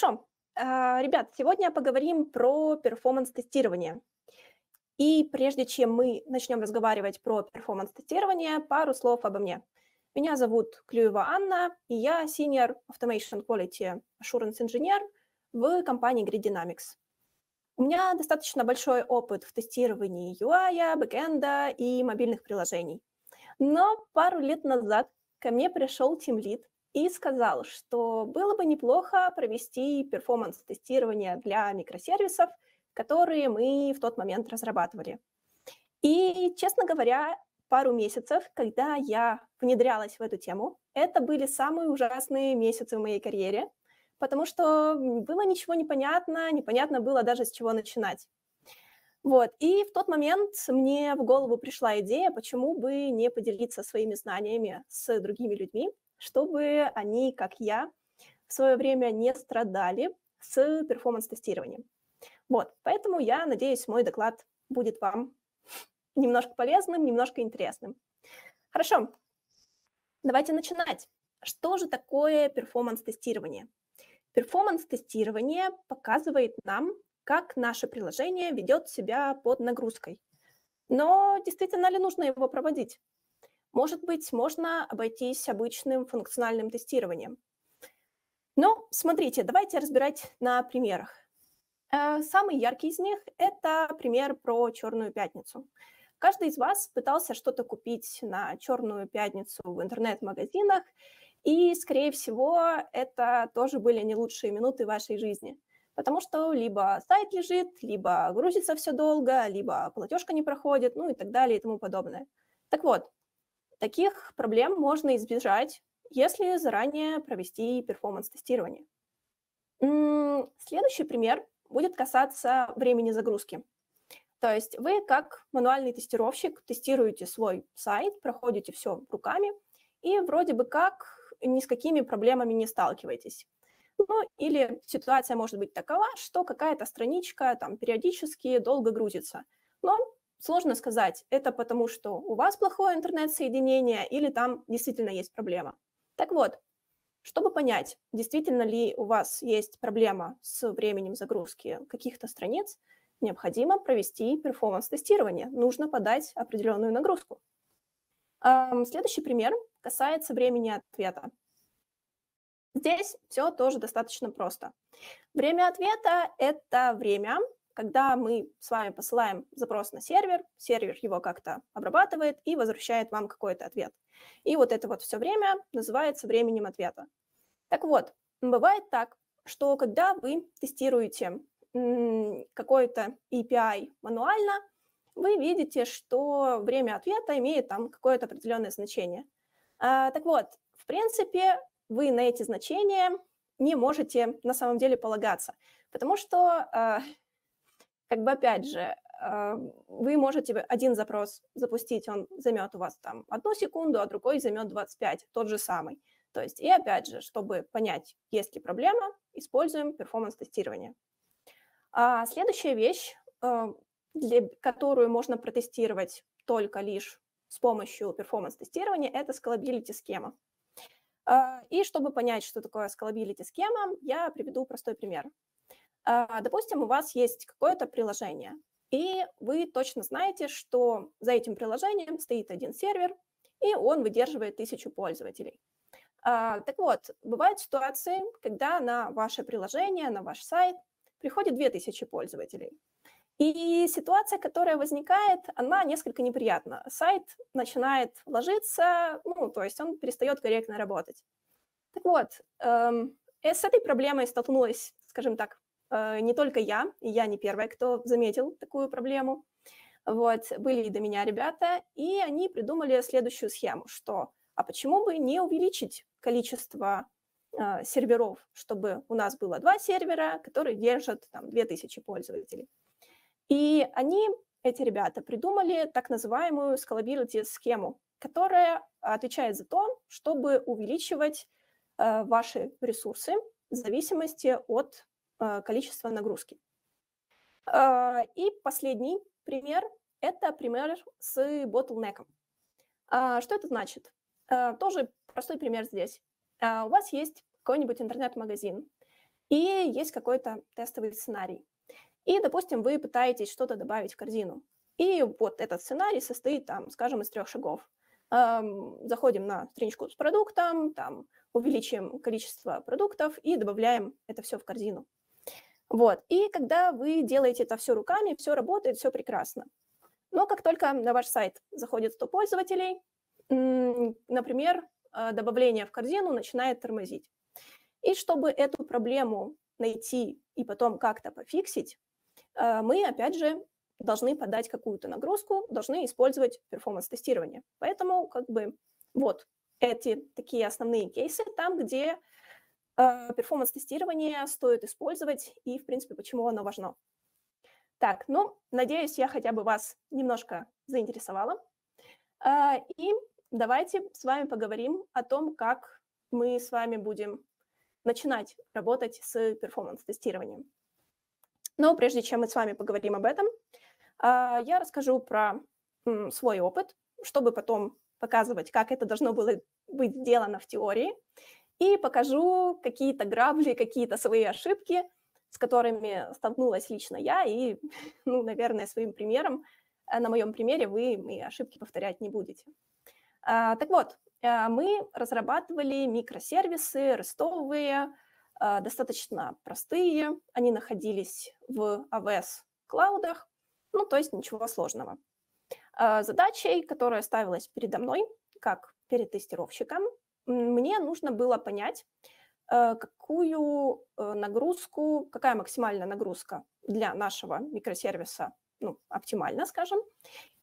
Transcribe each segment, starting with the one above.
Хорошо. А, ребят, сегодня поговорим про перформанс-тестирование. И прежде чем мы начнем разговаривать про перформанс-тестирование, пару слов обо мне. Меня зовут Клюева Анна, и я Senior Automation Quality Assurance Engineer в компании Grid Dynamics. У меня достаточно большой опыт в тестировании UI, бэкэнда и мобильных приложений. Но пару лет назад ко мне пришел Team Lead и сказал, что было бы неплохо провести перформанс-тестирование для микросервисов, которые мы в тот момент разрабатывали. И, честно говоря, пару месяцев, когда я внедрялась в эту тему, это были самые ужасные месяцы в моей карьере, потому что было ничего непонятно, непонятно было даже с чего начинать. Вот. И в тот момент мне в голову пришла идея, почему бы не поделиться своими знаниями с другими людьми, чтобы они, как я, в свое время не страдали с перформанс-тестированием. Вот, поэтому я надеюсь, мой доклад будет вам немножко полезным, немножко интересным. Хорошо, давайте начинать. Что же такое перформанс-тестирование? Перформанс-тестирование показывает нам, как наше приложение ведет себя под нагрузкой. Но действительно ли нужно его проводить? Может быть, можно обойтись обычным функциональным тестированием. Но смотрите, давайте разбирать на примерах. Э, самый яркий из них – это пример про Черную пятницу. Каждый из вас пытался что-то купить на Черную пятницу в интернет-магазинах, и, скорее всего, это тоже были не лучшие минуты вашей жизни, потому что либо сайт лежит, либо грузится все долго, либо платежка не проходит, ну и так далее и тому подобное. Так вот, Таких проблем можно избежать, если заранее провести перформанс-тестирование. Следующий пример будет касаться времени загрузки. То есть вы, как мануальный тестировщик, тестируете свой сайт, проходите все руками, и вроде бы как ни с какими проблемами не сталкиваетесь. Ну, или ситуация может быть такова, что какая-то страничка там периодически долго грузится, но Сложно сказать, это потому, что у вас плохое интернет-соединение или там действительно есть проблема. Так вот, чтобы понять, действительно ли у вас есть проблема с временем загрузки каких-то страниц, необходимо провести перформанс-тестирование. Нужно подать определенную нагрузку. Следующий пример касается времени ответа. Здесь все тоже достаточно просто. Время ответа – это время, когда мы с вами посылаем запрос на сервер, сервер его как-то обрабатывает и возвращает вам какой-то ответ. И вот это вот все время называется временем ответа. Так вот, бывает так, что когда вы тестируете какой-то API мануально, вы видите, что время ответа имеет там какое-то определенное значение. А, так вот, в принципе, вы на эти значения не можете на самом деле полагаться, потому что а, как бы опять же, а, вы можете один запрос запустить, он займет у вас там одну секунду, а другой займет 25, тот же самый. То есть, и опять же, чтобы понять, есть ли проблема, используем перформанс-тестирование. А следующая вещь, а, для, которую можно протестировать только лишь с помощью перформанс-тестирования, это скалабилити-схема. А, и чтобы понять, что такое скалабилити-схема, я приведу простой пример. А, допустим, у вас есть какое-то приложение, и вы точно знаете, что за этим приложением стоит один сервер, и он выдерживает тысячу пользователей. А, так вот, бывают ситуации, когда на ваше приложение, на ваш сайт приходит 2000 пользователей. И ситуация, которая возникает, она несколько неприятна. Сайт начинает ложиться, ну, то есть он перестает корректно работать. Так вот, эм, э, с этой проблемой столкнулась, скажем так, Э, не только я, и я не первая, кто заметил такую проблему. Вот, были и до меня ребята, и они придумали следующую схему, что а почему бы не увеличить количество э, серверов, чтобы у нас было два сервера, которые держат там 2000 пользователей. И они, эти ребята, придумали так называемую scalability схему, которая отвечает за то, чтобы увеличивать э, ваши ресурсы в зависимости от а, количество нагрузки. А, и последний пример – это пример с ботлнеком. А, что это значит? Тоже простой пример здесь. У вас есть какой-нибудь интернет-магазин, и есть какой-то тестовый сценарий. И, допустим, вы пытаетесь что-то добавить в корзину. И вот этот сценарий состоит, там, скажем, из трех шагов. Заходим на страничку с продуктом, там, увеличим количество продуктов и добавляем это все в корзину. Вот. И когда вы делаете это все руками, все работает, все прекрасно. Но как только на ваш сайт заходит 100 пользователей, например, э, добавление в корзину начинает тормозить. И чтобы эту проблему найти и потом как-то пофиксить, э, мы, опять же, должны подать какую-то нагрузку, должны использовать перформанс-тестирование. Поэтому, как бы, вот эти такие основные кейсы, там, где Э, перформанс-тестирование стоит использовать и, в принципе, почему оно важно. Так, ну, надеюсь, я хотя бы вас немножко заинтересовала. Э, и давайте с вами поговорим о том, как мы с вами будем начинать работать с перформанс-тестированием. Но прежде чем мы с вами поговорим об этом, э, я расскажу про свой опыт, чтобы потом показывать, как это должно было быть сделано в теории, и покажу какие-то грабли, какие-то свои ошибки, с которыми столкнулась лично я, и, ну, наверное, своим примером, э, на моем примере вы мои ошибки повторять не будете. А, так вот, э, мы разрабатывали микросервисы, рестовые, э, достаточно простые, они находились в AWS клаудах, ну, то есть ничего сложного. А, задачей, которая ставилась передо мной, как перед тестировщиком – мне нужно было понять, э, какую э, нагрузку, какая максимальная нагрузка для нашего микросервиса, ну, оптимально, скажем,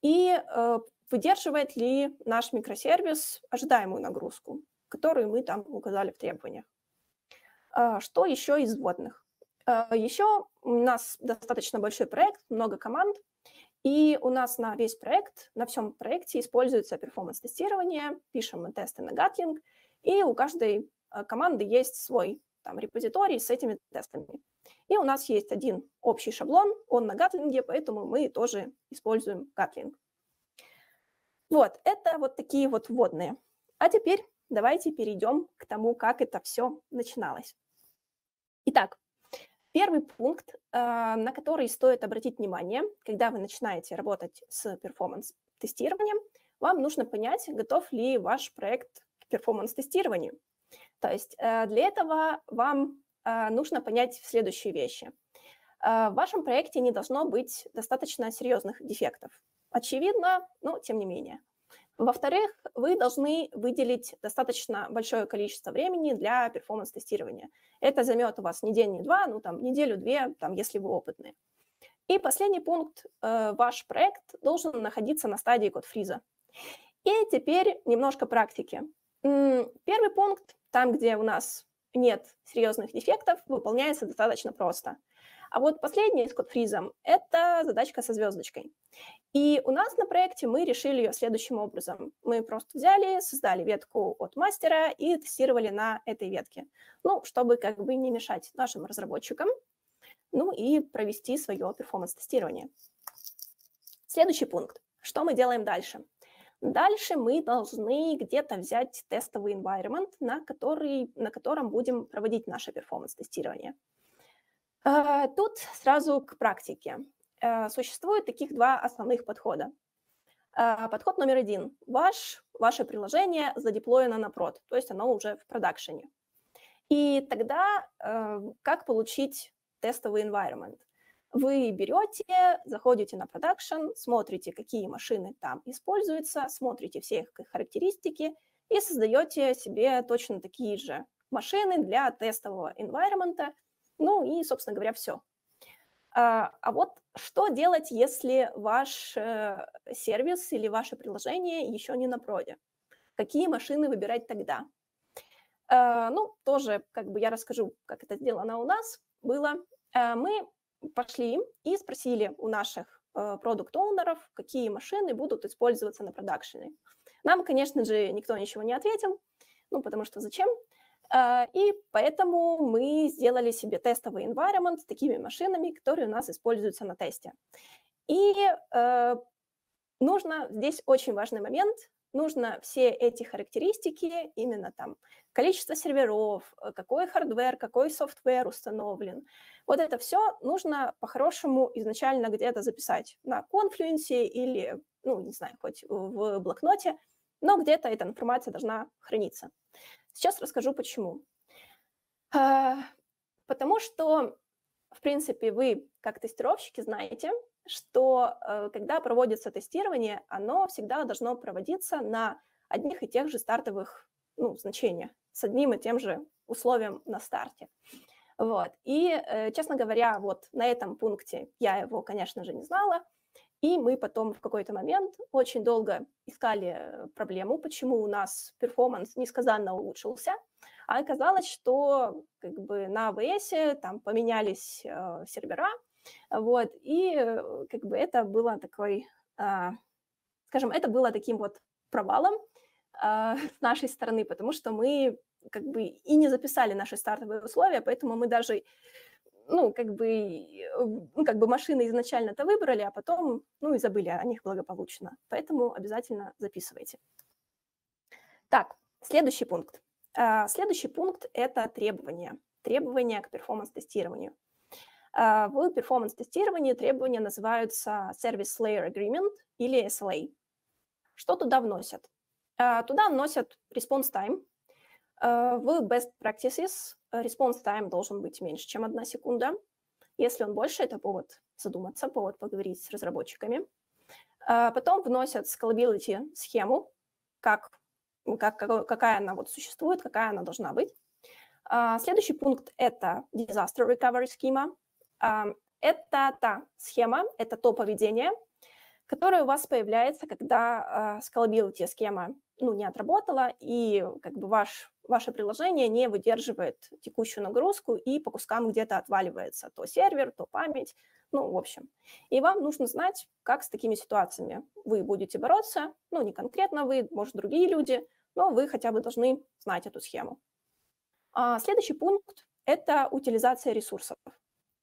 и э, выдерживает ли наш микросервис ожидаемую нагрузку, которую мы там указали в требованиях. А, что еще из вводных? Еще у нас достаточно большой проект, много команд – и у нас на весь проект, на всем проекте используется перформанс-тестирование, пишем мы тесты на Gatling, и у каждой э, команды есть свой там, репозиторий с этими тестами. И у нас есть один общий шаблон, он на Gatling, поэтому мы тоже используем Gatling. Вот, это вот такие вот вводные. А теперь давайте перейдем к тому, как это все начиналось. Итак, Первый пункт, а, на который стоит обратить внимание, когда вы начинаете работать с перформанс-тестированием, вам нужно понять, готов ли ваш проект к перформанс-тестированию. То есть э, для этого вам э, нужно понять следующие вещи. Э, в вашем проекте не должно быть достаточно серьезных дефектов. Очевидно, но тем не менее. Во-вторых, вы должны выделить достаточно большое количество времени для перформанс-тестирования. Это займет у вас не день, не два, ну там неделю-две, там, если вы опытные. И последний пункт. Э, ваш проект должен находиться на стадии код-фриза. И теперь немножко практики. Первый пункт, там, где у нас нет серьезных дефектов, выполняется достаточно просто – а вот последняя с кодфризом – это задачка со звездочкой. И у нас на проекте мы решили ее следующим образом. Мы просто взяли, создали ветку от мастера и тестировали на этой ветке. Ну, чтобы как бы не мешать нашим разработчикам, ну и провести свое перформанс-тестирование. Следующий пункт. Что мы делаем дальше? Дальше мы должны где-то взять тестовый environment, на, который, на котором будем проводить наше перформанс-тестирование. А, тут сразу к практике. Э, существует таких два основных подхода. А, подход номер один. Ваш, ваше приложение задеплоено на прод, то есть оно уже в продакшене. И тогда э, как получить тестовый environment? Вы берете, заходите на продакшн, смотрите, какие машины там используются, смотрите все их характеристики и создаете себе точно такие же машины для тестового environment – ну и, собственно говоря, все. А, а вот что делать, если ваш э, сервис или ваше приложение еще не на проде? Какие машины выбирать тогда? А, ну, тоже, как бы я расскажу, как это сделано у нас было. А, мы пошли и спросили у наших э, продукт-оунеров, какие машины будут использоваться на продакшене. Нам, конечно же, никто ничего не ответил, ну, потому что зачем? А, и поэтому мы сделали себе тестовый environment с такими машинами, которые у нас используются на тесте. И э, нужно, здесь очень важный момент, нужно все эти характеристики, именно там количество серверов, э, какой хардвер, какой софтвер установлен, вот это все нужно по-хорошему изначально где-то записать на Confluence или, ну, не знаю, хоть в блокноте, но где-то эта информация должна храниться. Сейчас расскажу, почему. Э, потому что, в принципе, вы как тестировщики знаете, что э, когда проводится тестирование, оно всегда должно проводиться на одних и тех же стартовых ну, значениях, с одним и тем же условием на старте. Вот. И, э, честно говоря, вот на этом пункте я его, конечно же, не знала – и мы потом в какой-то момент очень долго искали проблему, почему у нас перформанс несказанно улучшился, а оказалось, что как бы на AWS там поменялись э, сервера, вот, и э, как бы это было такой, э, скажем, это было таким вот провалом э, с нашей стороны, потому что мы как бы и не записали наши стартовые условия, поэтому мы даже ну, как бы, э, ну, как бы машины изначально-то выбрали, а потом, ну, и забыли о них благополучно. Поэтому обязательно записывайте. Так, следующий пункт. А, следующий пункт – это требования. Требования к перформанс-тестированию. А, в перформанс-тестировании требования называются Service Layer Agreement или SLA. Что туда вносят? А, туда вносят response time, Э, В best practices э, response time должен быть меньше, чем одна секунда. Если он больше, это повод задуматься, повод поговорить с разработчиками. Э, потом вносят scalability схему, как, как, какая она вот существует, какая она должна быть. Следующий пункт – это disaster recovery схема. Эм, это та схема, это то поведение, которое у вас появляется, когда scalability схема ну, не отработала, и как бы ваш ваше приложение не выдерживает текущую нагрузку и по кускам где-то отваливается то сервер, то память, ну, в общем. И вам нужно знать, как с такими ситуациями вы будете бороться, ну, не конкретно вы, может, другие люди, но вы хотя бы должны знать эту схему. А следующий пункт – это утилизация ресурсов.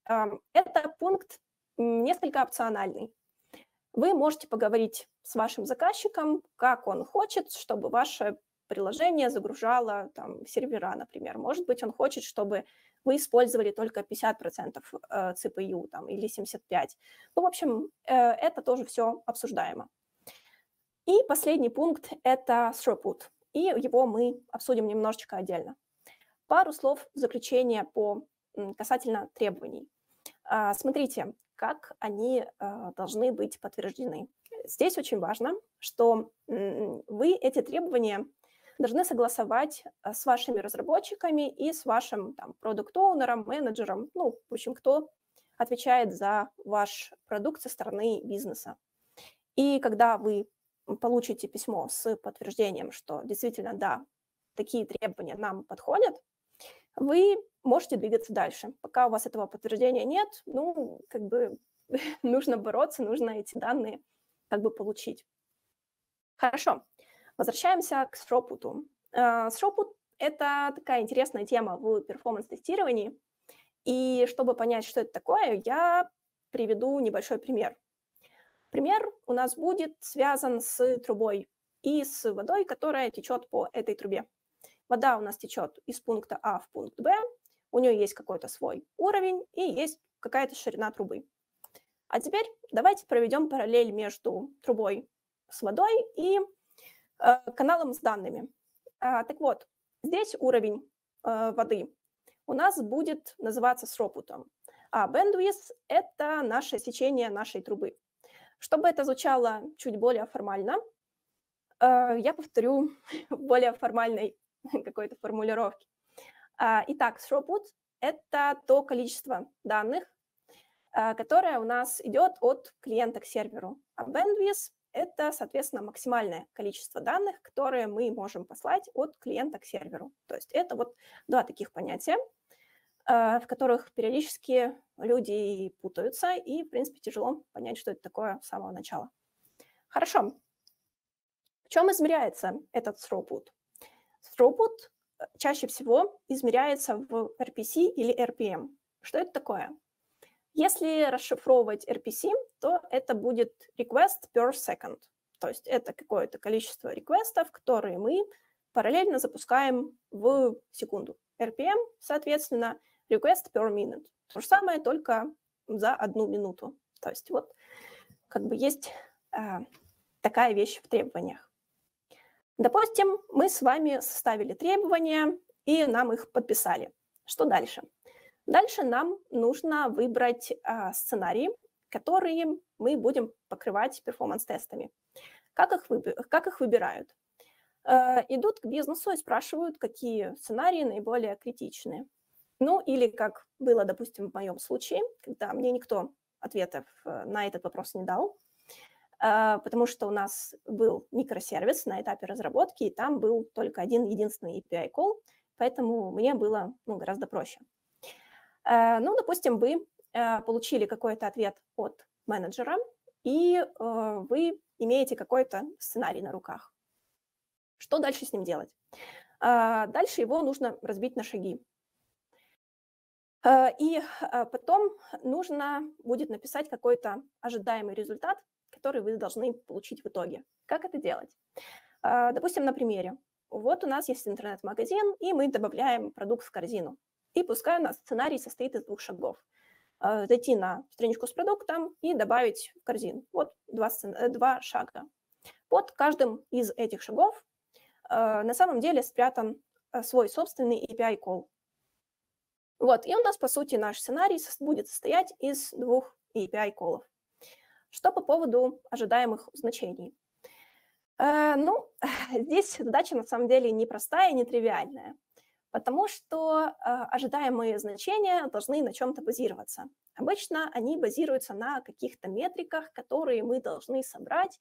А, это пункт несколько опциональный. Вы можете поговорить с вашим заказчиком, как он хочет, чтобы ваше приложение загружало там, сервера, например. Может быть, он хочет, чтобы вы использовали только 50% CPU э, там, или 75%. Ну, в общем, э, это тоже все обсуждаемо. И последний пункт – это throughput, и его мы обсудим немножечко отдельно. Пару слов заключения по, касательно требований. А, смотрите, как они э, должны быть подтверждены. Здесь очень важно, что вы эти требования должны согласовать э, с вашими разработчиками и с вашим там, продукт-оунером, менеджером, ну, в общем, кто отвечает за ваш продукт со стороны бизнеса. И когда вы получите письмо с подтверждением, что действительно, да, такие требования нам подходят, вы можете двигаться дальше. Пока у вас этого подтверждения нет, ну, как бы нужно бороться, нужно эти данные как бы получить. Хорошо. Возвращаемся к сропуту. Сропут э, – это такая интересная тема в перформанс-тестировании. И чтобы понять, что это такое, я приведу небольшой пример. Пример у нас будет связан с трубой и с водой, которая течет по этой трубе. Вода у нас течет из пункта А в пункт Б, у нее есть какой-то свой уровень и есть какая-то ширина трубы. А теперь давайте проведем параллель между трубой с водой и Э, каналом с данными. А, так вот, здесь уровень э, воды у нас будет называться сропутом, а bandwidth – это наше сечение нашей трубы. Чтобы это звучало чуть более формально, э, я повторю в более формальной какой-то формулировке. А, итак, сропут это то количество данных, которое у нас идет от клиента к серверу, а bandwidth это, соответственно, максимальное количество данных, которые мы можем послать от клиента к серверу. То есть это вот два таких понятия, э, в которых периодически люди путаются, и, в принципе, тяжело понять, что это такое с самого начала. Хорошо. В чем измеряется этот throughput? Throughput э, чаще всего измеряется в RPC или RPM. Что это такое? Если расшифровывать RPC, то это будет request per second. То есть это какое-то количество реквестов, которые мы параллельно запускаем в секунду. RPM, соответственно, request per minute. То же самое, только за одну минуту. То есть вот как бы есть э, такая вещь в требованиях. Допустим, мы с вами составили требования, и нам их подписали. Что дальше? Дальше нам нужно выбрать а, сценарии, которые мы будем покрывать перформанс-тестами. Как их, выб... как их выбирают? Э, идут к бизнесу и спрашивают, какие сценарии наиболее критичны. Ну или как было, допустим, в моем случае, когда мне никто ответов э, на этот вопрос не дал, э, потому что у нас был микросервис на этапе разработки, и там был только один единственный API-колл, поэтому мне было ну, гораздо проще. Э, ну, допустим, вы э, получили какой-то ответ от менеджера, и э, вы имеете какой-то сценарий на руках. Что дальше с ним делать? Дальше его нужно разбить на шаги. И потом нужно будет написать какой-то ожидаемый результат, который вы должны получить в итоге. Как это делать? Допустим, на примере. Вот у нас есть интернет-магазин, и мы добавляем продукт в корзину. И пускай у нас сценарий состоит из двух шагов. Э, зайти на страничку с продуктом и добавить в корзин. Вот два, э, два шага. Под каждым из этих шагов э, на самом деле спрятан свой собственный API-колл. Вот, и у нас, по сути, наш сценарий будет состоять из двух API-колов. Что по поводу ожидаемых значений? ну, здесь задача на самом деле непростая и нетривиальная потому что э, ожидаемые значения должны на чем-то базироваться. Обычно они базируются на каких-то метриках, которые мы должны собрать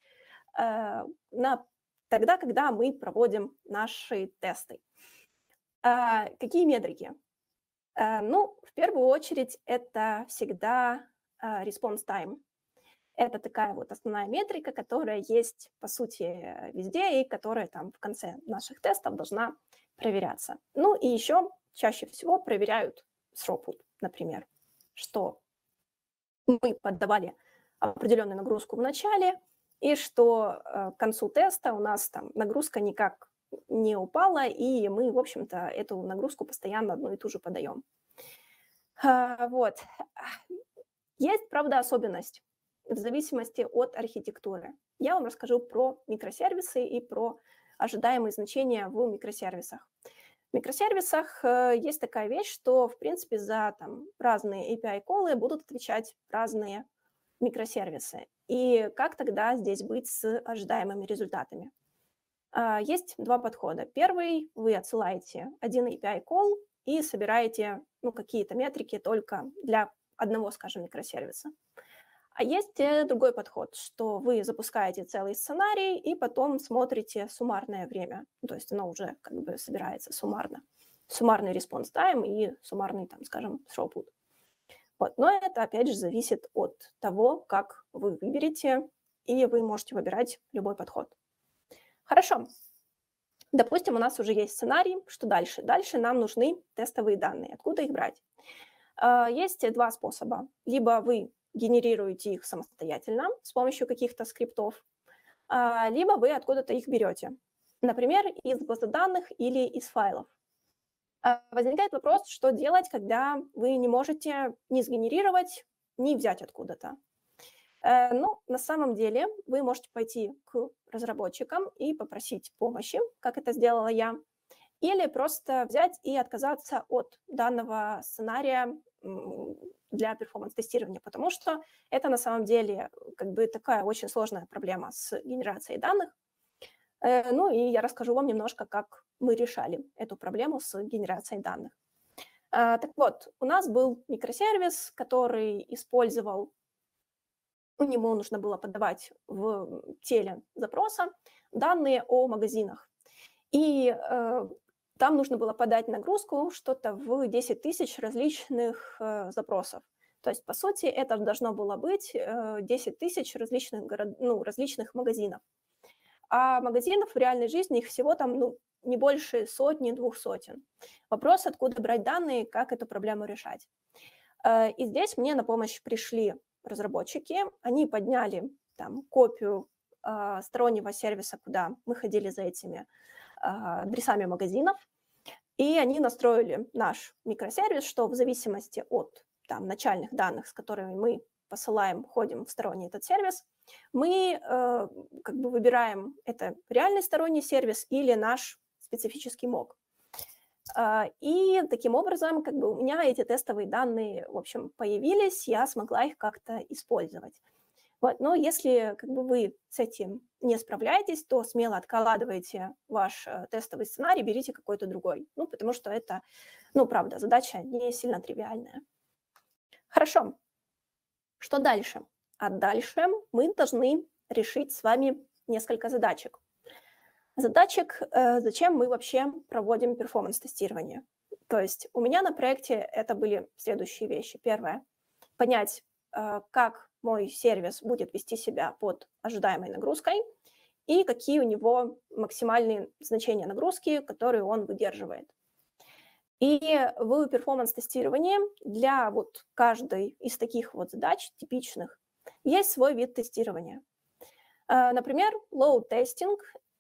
э, на, тогда, когда мы проводим наши тесты. А, какие метрики? Э, ну, в первую очередь, это всегда response time. Это такая вот основная метрика, которая есть, по сути, везде и которая там в конце наших тестов должна э, проверяться. Ну и еще чаще всего проверяют сропут, например, что мы поддавали определенную нагрузку в начале, и что э, к концу теста у нас там нагрузка никак не упала, и мы, в общем-то, эту нагрузку постоянно одну и ту же подаем. А, вот. Есть, правда, особенность в зависимости от архитектуры. Я вам расскажу про микросервисы и про ожидаемые значения в микросервисах. В микросервисах э, есть такая вещь, что, в принципе, за там, разные API-колы будут отвечать разные микросервисы. И как тогда здесь быть с ожидаемыми результатами? А, есть два подхода. Первый – вы отсылаете один api кол и собираете ну, какие-то метрики только для одного, скажем, микросервиса. А есть э, другой подход, что вы запускаете целый сценарий и потом смотрите суммарное время. То есть оно уже как бы собирается суммарно. Суммарный респонс тайм и суммарный, там, скажем, throughput. Вот. Но это, опять же, зависит от того, как вы выберете, и вы можете выбирать любой подход. Хорошо. Допустим, у нас уже есть сценарий, что дальше? Дальше нам нужны тестовые данные. Откуда их брать? Э, есть два способа. Либо вы генерируете их самостоятельно с помощью каких-то скриптов, а, либо вы откуда-то их берете, например, из базы данных или из файлов. А, возникает вопрос, что делать, когда вы не можете ни сгенерировать, ни взять откуда-то. Э, ну, на самом деле вы можете пойти к разработчикам и попросить помощи, как это сделала я, или просто взять и отказаться от данного сценария для перформанс-тестирования, потому что это на самом деле э, как бы такая очень сложная проблема с генерацией данных. Э, ну и я расскажу вам немножко, как мы решали эту проблему с генерацией данных. А, так вот, у нас был микросервис, который использовал, ну, ему нужно было подавать в теле запроса данные о магазинах. И э, там нужно было подать нагрузку что-то в 10 тысяч различных э, запросов. То есть, по сути, это должно было быть э, 10 тысяч различных, город... ну, различных магазинов. А магазинов в реальной жизни их всего там ну, не больше сотни, двух сотен. Вопрос, откуда брать данные, как эту проблему решать. Э, и здесь мне на помощь пришли разработчики. Они подняли там копию э, стороннего сервиса, куда мы ходили за этими а, адресами магазинов, и они настроили наш микросервис, что в зависимости от там, начальных данных, с которыми мы посылаем, ходим в сторонний этот сервис, мы э, как бы выбираем, это реальный сторонний сервис или наш специфический мог. Э, и таким образом, как бы у меня эти тестовые данные, в общем, появились, я смогла их как-то использовать. Вот. Но если как бы, вы с этим не справляетесь, то смело откладывайте ваш э, тестовый сценарий, берите какой-то другой. Ну, потому что это, ну, правда, задача не сильно тривиальная. Хорошо. Что дальше? А дальше мы должны решить с вами несколько задачек. Задачек, э, зачем мы вообще проводим перформанс-тестирование. То есть у меня на проекте это были следующие вещи. Первое, понять, э, как мой сервис будет вести себя под ожидаемой нагрузкой и какие у него максимальные значения нагрузки, которые он выдерживает. И в перформанс-тестировании для вот каждой из таких вот задач типичных есть свой вид тестирования. Э, например, load testing,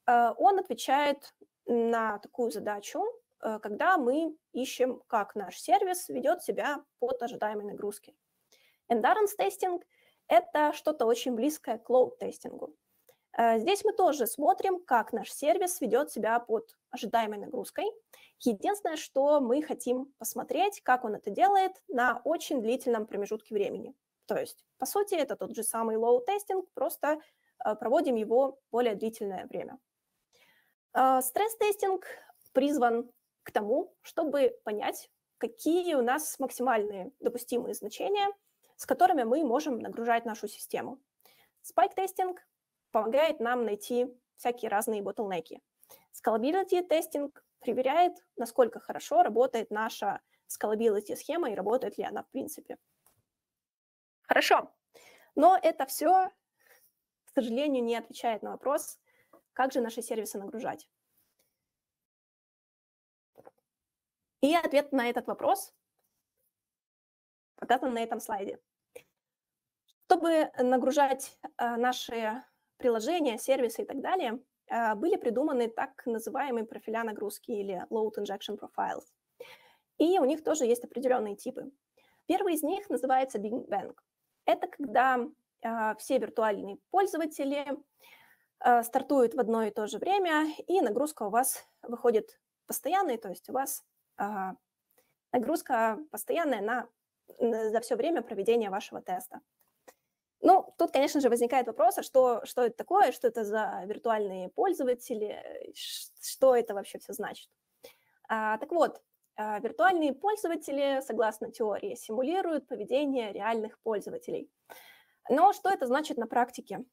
э, он отвечает на такую задачу, э, когда мы ищем, как наш сервис ведет себя под ожидаемой нагрузкой. Endurance тестинг это что-то очень близкое к лоуд-тестингу. Э, здесь мы тоже смотрим, как наш сервис ведет себя под ожидаемой нагрузкой. Единственное, что мы хотим посмотреть, как он это делает на очень длительном промежутке времени. То есть, по сути, это тот же самый лоу-тестинг, просто э, проводим его более длительное время. Э, стресс-тестинг призван к тому, чтобы понять, какие у нас максимальные допустимые значения – с которыми мы можем нагружать нашу систему. Спайк-тестинг помогает нам найти всякие разные ботлнеки. Scalability тестинг проверяет, насколько хорошо работает наша scalability схема и работает ли она в принципе. Хорошо. Но это все, к сожалению, не отвечает на вопрос, как же наши сервисы нагружать. И ответ на этот вопрос показано на этом слайде. Чтобы нагружать а, наши приложения, сервисы и так далее, а, были придуманы так называемые профиля нагрузки или load injection profiles. И у них тоже есть определенные типы. Первый из них называется Big Bang. Это когда а, все виртуальные пользователи стартуют в одно и то же время, и нагрузка у вас выходит постоянной, то есть у вас нагрузка постоянная на за все время проведения вашего теста. Ну, тут, конечно же, возникает вопрос, а что, что это такое, что это за виртуальные пользователи, что это вообще все значит. А, так вот, а, виртуальные пользователи, согласно теории, симулируют поведение реальных пользователей. Но что это значит на практике?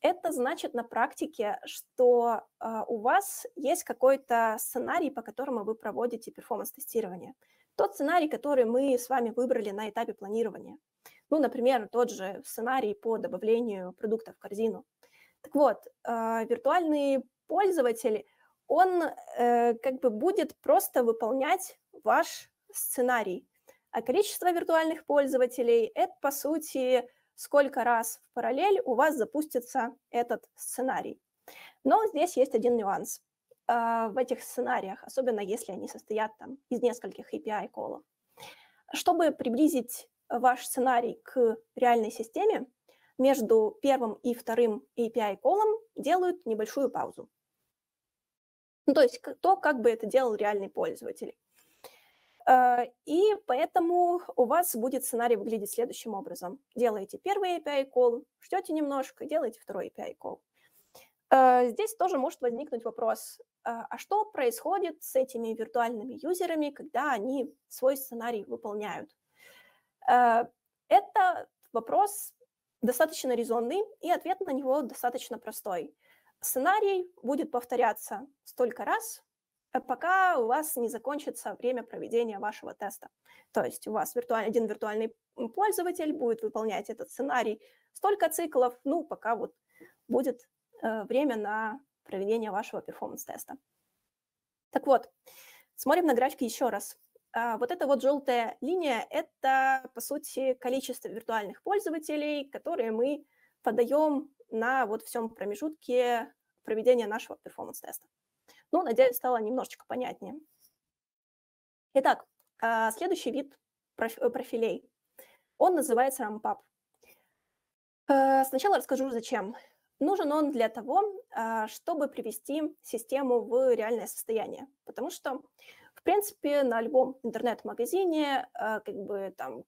Это значит на практике, что э, у вас есть какой-то сценарий, по которому вы проводите перформанс-тестирование тот сценарий, который мы с вами выбрали на этапе планирования. Ну, например, тот же сценарий по добавлению продукта в корзину. Так вот, а, виртуальный пользователь, он э, как бы будет просто выполнять ваш сценарий. А количество виртуальных пользователей – это, по сути, сколько раз в параллель у вас запустится этот сценарий. Но здесь есть один нюанс. А, в этих сценариях, особенно если они состоят там из нескольких API-колов. Чтобы приблизить ваш сценарий к реальной системе, между первым и вторым API-колом делают небольшую паузу. Ну, то есть то, как бы это делал реальный пользователь. А, и поэтому у вас будет сценарий выглядеть следующим образом. Делаете первый API-кол, ждете немножко, делаете второй API-кол. Э, здесь тоже может возникнуть вопрос, а, а что происходит с этими виртуальными юзерами, когда они свой сценарий выполняют? Э, это вопрос достаточно резонный, и ответ на него достаточно простой. Сценарий будет повторяться столько раз, э, пока у вас не закончится время проведения вашего теста. То есть у вас виртуаль... один виртуальный пользователь будет выполнять этот сценарий столько циклов, ну, пока вот будет Э, время на проведение вашего перформанс-теста. Так вот, смотрим на графики еще раз. А, вот эта вот желтая линия – это, по сути, количество виртуальных пользователей, которые мы подаем на вот всем промежутке проведения нашего перформанс-теста. Ну, надеюсь, стало немножечко понятнее. Итак, а, следующий вид э, профилей. Он называется Rampup. Э, сначала расскажу, зачем. Нужен он для того, а, чтобы привести систему в реальное состояние, потому что, в принципе, на любом интернет-магазине а, как бы там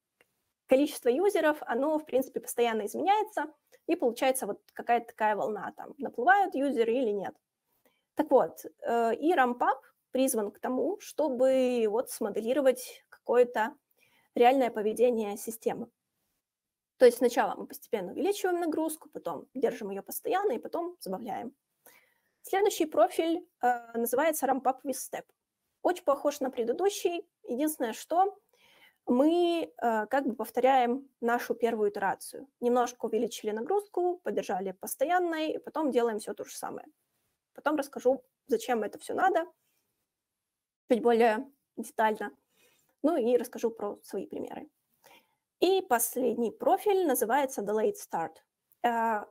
количество юзеров, оно, в принципе, постоянно изменяется, и получается вот какая-то такая волна, там, наплывают юзеры или нет. Так вот, э, и Rampup призван к тому, чтобы вот смоделировать какое-то реальное поведение системы. То есть сначала мы постепенно увеличиваем нагрузку, потом держим ее постоянно и потом забавляем. Следующий профиль э, называется Ramp Up with Step. Очень похож на предыдущий. Единственное, что мы э, как бы повторяем нашу первую итерацию. Немножко увеличили нагрузку, поддержали постоянной, и потом делаем все то же самое. Потом расскажу, зачем это все надо, чуть более детально. Ну и расскажу про свои примеры. И последний профиль называется Delayed Start. А,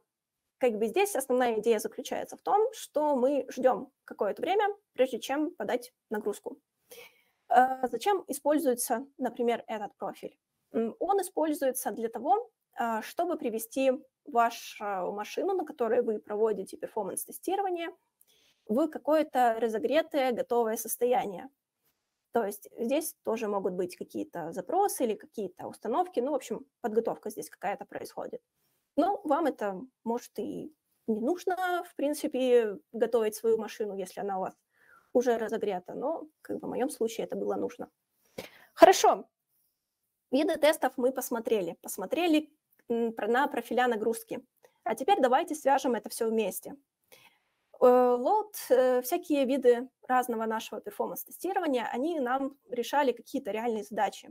как бы здесь основная идея заключается в том, что мы ждем какое-то время, прежде чем подать нагрузку. А, зачем используется, например, этот профиль? Он используется для того, а, чтобы привести вашу машину, на которой вы проводите перформанс-тестирование, в какое-то разогретое, готовое состояние. То есть здесь тоже могут быть какие-то запросы или какие-то установки. Ну, в общем, подготовка здесь какая-то происходит. Но ну, вам это может и не нужно, в принципе, готовить свою машину, если она у вас уже разогрета, но как бы в моем случае это было нужно. Хорошо. Виды тестов мы посмотрели. Посмотрели на профиля нагрузки. А теперь давайте свяжем это все вместе. Э, лот, э, всякие виды разного нашего перформанс-тестирования, они нам решали какие-то реальные задачи.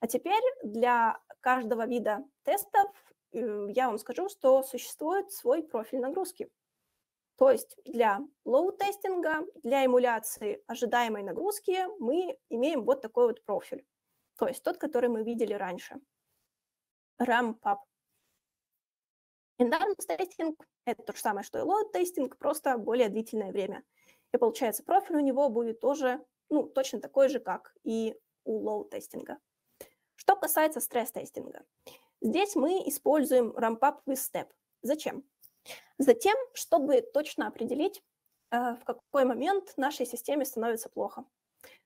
А теперь для каждого вида тестов э, я вам скажу, что существует свой профиль нагрузки. То есть для лоу-тестинга, для эмуляции ожидаемой нагрузки мы имеем вот такой вот профиль. То есть тот, который мы видели раньше. Ramp-up Endarms-тестинг – это то же самое, что и load-тестинг, просто более длительное время. И получается, профиль у него будет тоже, ну, точно такой же, как и у load-тестинга. Что касается стресс-тестинга. Здесь мы используем ramp up with step. Зачем? Затем, чтобы точно определить, э, в какой момент нашей системе становится плохо.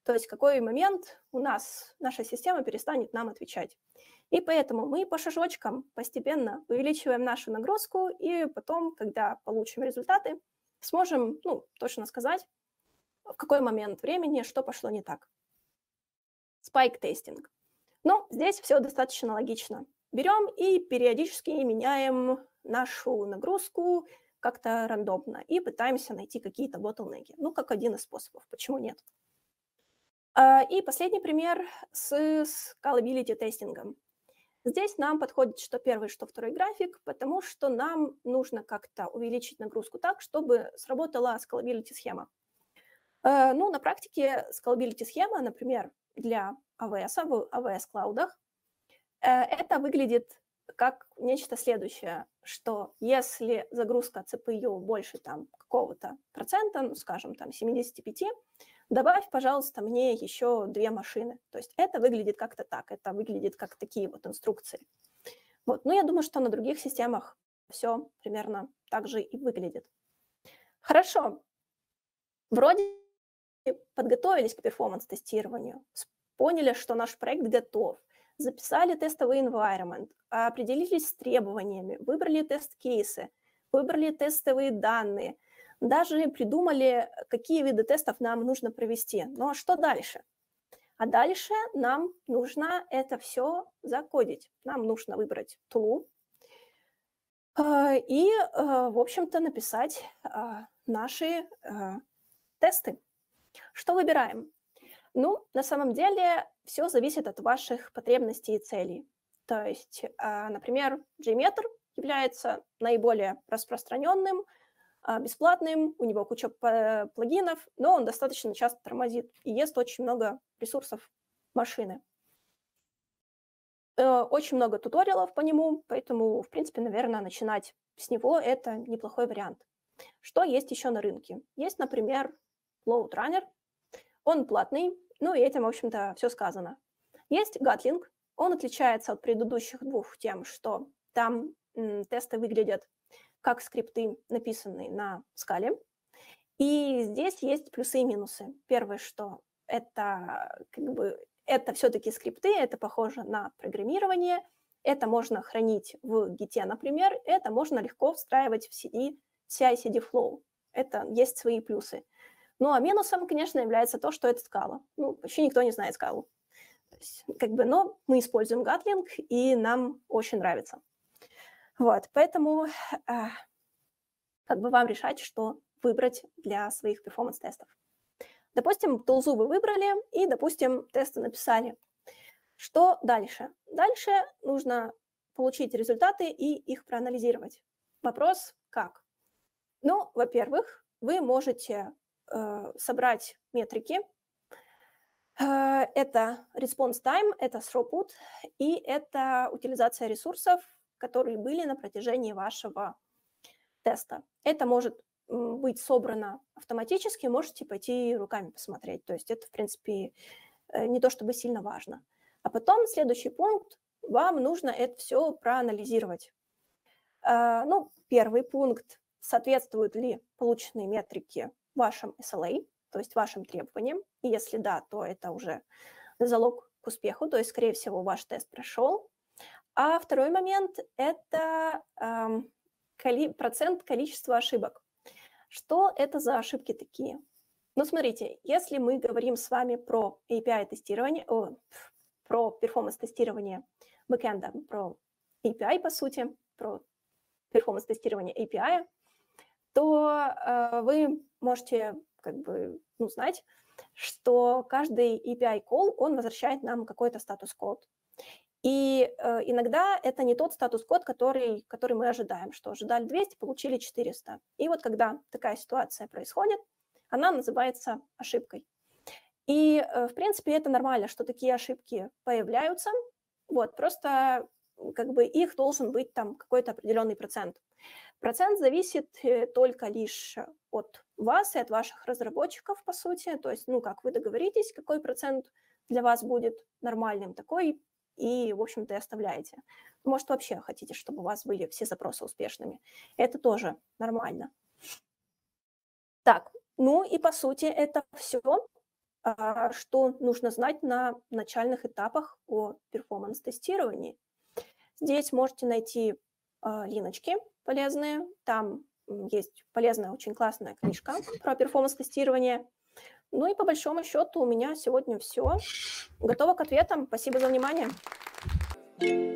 То есть в какой момент у нас наша система перестанет нам отвечать. И поэтому мы по шажочкам постепенно увеличиваем нашу нагрузку, и потом, когда получим результаты, сможем ну, точно сказать, в какой момент времени что пошло не так. Спайк-тестинг. Но ну, здесь все достаточно логично. Берем и периодически меняем нашу нагрузку как-то рандомно и пытаемся найти какие-то ботлнеки. Ну, как один из способов, почему нет. А, и последний пример с scalability тестингом. Здесь нам подходит что первый, что второй график, потому что нам нужно как-то увеличить нагрузку так, чтобы сработала scalability схема. Э, ну, на практике scalability схема, например, для AWS, в AWS-клаудах, э, это выглядит как нечто следующее, что если загрузка CPU больше там какого-то процента, ну, скажем, там 75, добавь, пожалуйста, мне еще две машины. То есть это выглядит как-то так, это выглядит как такие вот инструкции. Вот. Ну, я думаю, что на других системах все примерно так же и выглядит. Хорошо. Вроде подготовились к перформанс-тестированию, поняли, что наш проект готов, записали тестовый environment, определились с требованиями, выбрали тест-кейсы, выбрали тестовые данные – даже придумали, какие виды тестов нам нужно провести. Но ну, а что дальше? А дальше нам нужно это все закодить. Нам нужно выбрать тулу э, и, э, в общем-то, написать а, наши э, тесты. Что выбираем? Ну, на самом деле, все зависит от ваших потребностей и целей. То есть, а, например, Gmeter является наиболее распространенным – а, бесплатным, у него куча плагинов, но он достаточно часто тормозит и ест очень много ресурсов машины. Э, очень много туториалов по нему, поэтому, в принципе, наверное, начинать с него – это неплохой вариант. Что есть еще на рынке? Есть, например, Load Runner. Он платный, ну и этим, в общем-то, все сказано. Есть Gatling. Он отличается от предыдущих двух тем, что там тесты выглядят как скрипты, написанные на скале. И здесь есть плюсы и минусы. Первое, что это как бы это все-таки скрипты, это похоже на программирование, это можно хранить в Git, например, это можно легко встраивать в CD, CI-CD flow. Это есть свои плюсы. Ну а минусом, конечно, является то, что это скала. Ну, вообще никто не знает скалу. как бы, но мы используем Gatling, и нам очень нравится. Вот, поэтому э, как бы вам решать, что выбрать для своих перформанс-тестов. Допустим, тулзу вы выбрали, и, допустим, тесты написали. Что дальше? Дальше нужно получить результаты и их проанализировать. Вопрос как? Ну, во-первых, вы можете э, собрать метрики. Э, это response time, это throughput и это утилизация ресурсов которые были на протяжении вашего теста. Это может быть собрано автоматически, можете пойти руками посмотреть. То есть это, в принципе, э, не то чтобы сильно важно. А потом следующий пункт, вам нужно это все проанализировать. А, ну, первый пункт, соответствуют ли полученные метрики вашим SLA, то есть вашим требованиям. И если да, то это уже залог к успеху, то есть, скорее всего, ваш тест прошел. А второй момент – это процент количества ошибок. Что это за ошибки такие? Ну, смотрите, если мы говорим с вами про API-тестирование, про перформанс-тестирование бэкэнда, про API, по сути, про перформанс-тестирование API, то э, вы можете как бы ну, знать, что каждый API call, он возвращает нам какой-то статус-код. И э, иногда это не тот статус-код, который, который мы ожидаем, что ожидали 200, получили 400. И вот когда такая ситуация происходит, она называется ошибкой. И, э, в принципе, это нормально, что такие ошибки появляются. Вот, просто как бы их должен быть там какой-то определенный процент. Процент зависит э, только лишь от вас и от ваших разработчиков, по сути. То есть, ну, как вы договоритесь, какой процент для вас будет нормальным, такой и, в общем-то, и оставляете. Может, вообще хотите, чтобы у вас были все запросы успешными. Это тоже нормально. Так, ну и, по сути, это все, а, что нужно знать на начальных этапах о перформанс-тестировании. Здесь можете найти а, линочки полезные. Там есть полезная, очень классная книжка про перформанс-тестирование – ну и по большому счету у меня сегодня все. Готова к ответам. Спасибо за внимание. thank you